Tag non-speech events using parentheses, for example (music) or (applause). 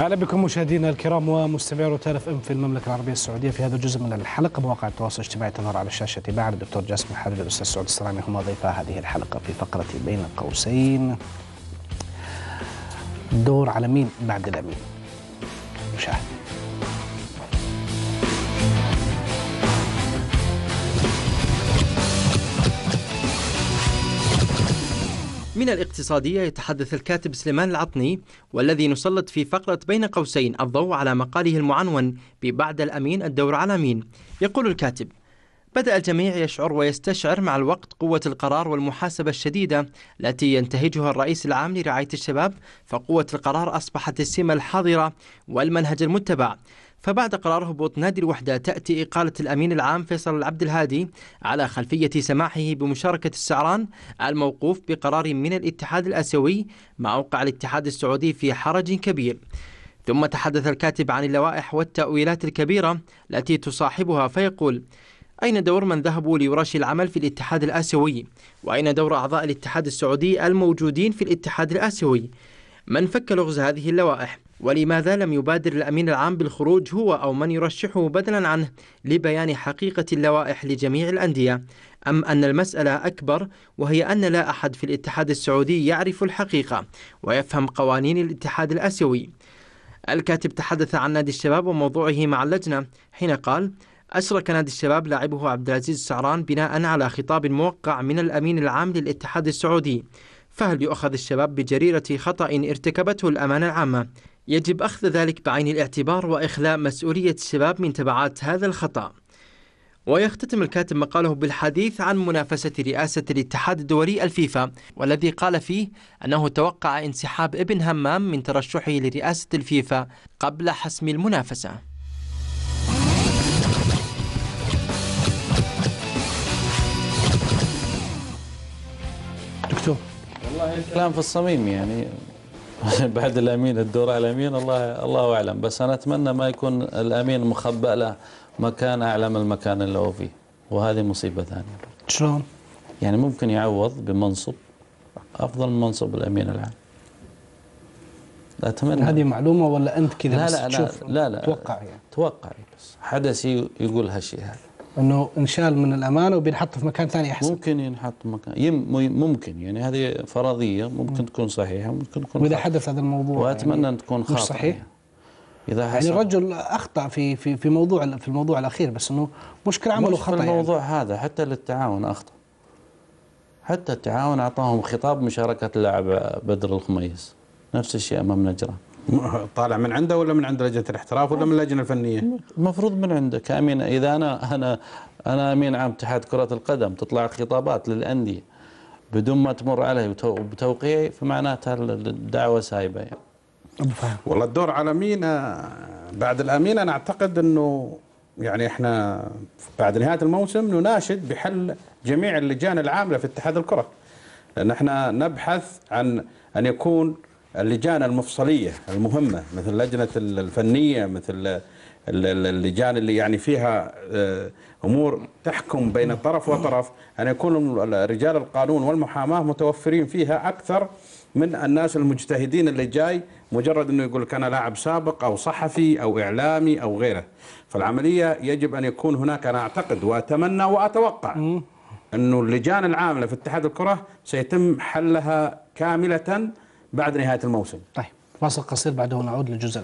اهلا بكم مشاهدينا الكرام ومستمعي روتالف ام في المملكه العربيه السعوديه في هذا الجزء من الحلقه مواقع التواصل الاجتماعي تظهر على الشاشه تباعا الدكتور جاسم الحربي والاستاذ سعود السلامي هما ضيفا هذه الحلقه في فقره بين قوسين دور على مين بعد الامين مشاهد من الاقتصادية يتحدث الكاتب سليمان العطني والذي نسلط في فقرة بين قوسين الضوء على مقاله المعنون ببعد الأمين الدور على مين يقول الكاتب بدأ الجميع يشعر ويستشعر مع الوقت قوة القرار والمحاسبة الشديدة التي ينتهجها الرئيس العام لرعاية الشباب فقوة القرار أصبحت السمة الحاضرة والمنهج المتبع فبعد قرار هبوط نادي الوحدة تأتي إقالة الأمين العام فيصل العبد الهادي على خلفية سماحه بمشاركة السعران الموقوف بقرار من الاتحاد الآسيوي مع موقع الاتحاد السعودي في حرج كبير ثم تحدث الكاتب عن اللوائح والتأويلات الكبيرة التي تصاحبها فيقول أين دور من ذهبوا ليراشي العمل في الاتحاد الآسيوي وأين دور أعضاء الاتحاد السعودي الموجودين في الاتحاد الآسيوي من فك لغز هذه اللوائح ولماذا لم يبادر الأمين العام بالخروج هو أو من يرشحه بدلا عنه لبيان حقيقة اللوائح لجميع الأندية أم أن المسألة أكبر وهي أن لا أحد في الاتحاد السعودي يعرف الحقيقة ويفهم قوانين الاتحاد الآسيوي الكاتب تحدث عن نادي الشباب وموضوعه مع اللجنة حين قال أسرك نادي الشباب لاعبه عبد العزيز سعران بناء على خطاب موقع من الأمين العام للاتحاد السعودي فهل يؤخذ الشباب بجريرة خطأ ارتكبته الأمانة العامة؟ يجب أخذ ذلك بعين الاعتبار وإخلاء مسؤولية الشباب من تبعات هذا الخطأ ويختتم الكاتب مقاله بالحديث عن منافسة رئاسة الاتحاد الدولي الفيفا والذي قال فيه أنه توقع انسحاب ابن همام من ترشحه لرئاسة الفيفا قبل حسم المنافسة مكتوب والله الكلام في الصميم يعني (laughs) بعد الامين الدور على الامين الله الله اعلم بس انا اتمنى ما يكون الامين مخبأ له مكان اعلى من المكان اللي هو فيه وهذه مصيبه ثانيه شلون؟ يعني ممكن يعوض بمنصب افضل من منصب الامين العام اتمنى هذه معلومه ولا انت كذا لا لا لا, لا لا توقع يعني توقع بس حدث يقول هالشيء هذا انه انشال من الامانه وبينحط في مكان ثاني احسن ممكن ينحط مكان يم ممكن يعني هذه فرضيه ممكن تكون صحيحه ممكن تكون واذا حدث هذا الموضوع واتمنى يعني ان تكون خاطئه صحيح اذا يعني حصل يعني الرجل اخطا في في في موضوع في الموضوع الاخير بس انه مشكله عمله خطا في يعني. الموضوع يعني. هذا حتى للتعاون اخطا حتى التعاون اعطاهم خطاب مشاركه اللاعب بدر الخميس نفس الشيء امام نجران (laughs) طالع من عنده ولا من عند لجنه الاحتراف ولا من اللجنه الفنيه؟ المفروض من عنده كامين اذا انا انا انا امين عام اتحاد كره القدم تطلع خطابات للانديه بدون ما تمر علي بتوقيعي فمعناتها الدعوه سايبه يعني. والله الدور على مين آه، بعد الامين انا اعتقد انه يعني احنا بعد نهايه الموسم نناشد بحل جميع اللجان العامله في اتحاد الكره لان احنا نبحث عن ان يكون اللجان المفصلية المهمة مثل لجنة الفنية مثل اللجان اللي يعني فيها آه، أمور تحكم بين طرف وطرف أن يكون رجال القانون والمحاماة متوفرين فيها أكثر من الناس المجتهدين اللي جاي مجرد أنه يقول لك أنا لاعب سابق أو صحفي أو إعلامي أو غيره فالعملية يجب أن يكون هناك أنا أعتقد وأتمنى وأتوقع أنه اللجان العاملة في اتحاد الكرة سيتم حلها كاملة بعد نهايه الموسم. طيب فاصل قصير بعده نعود للجزء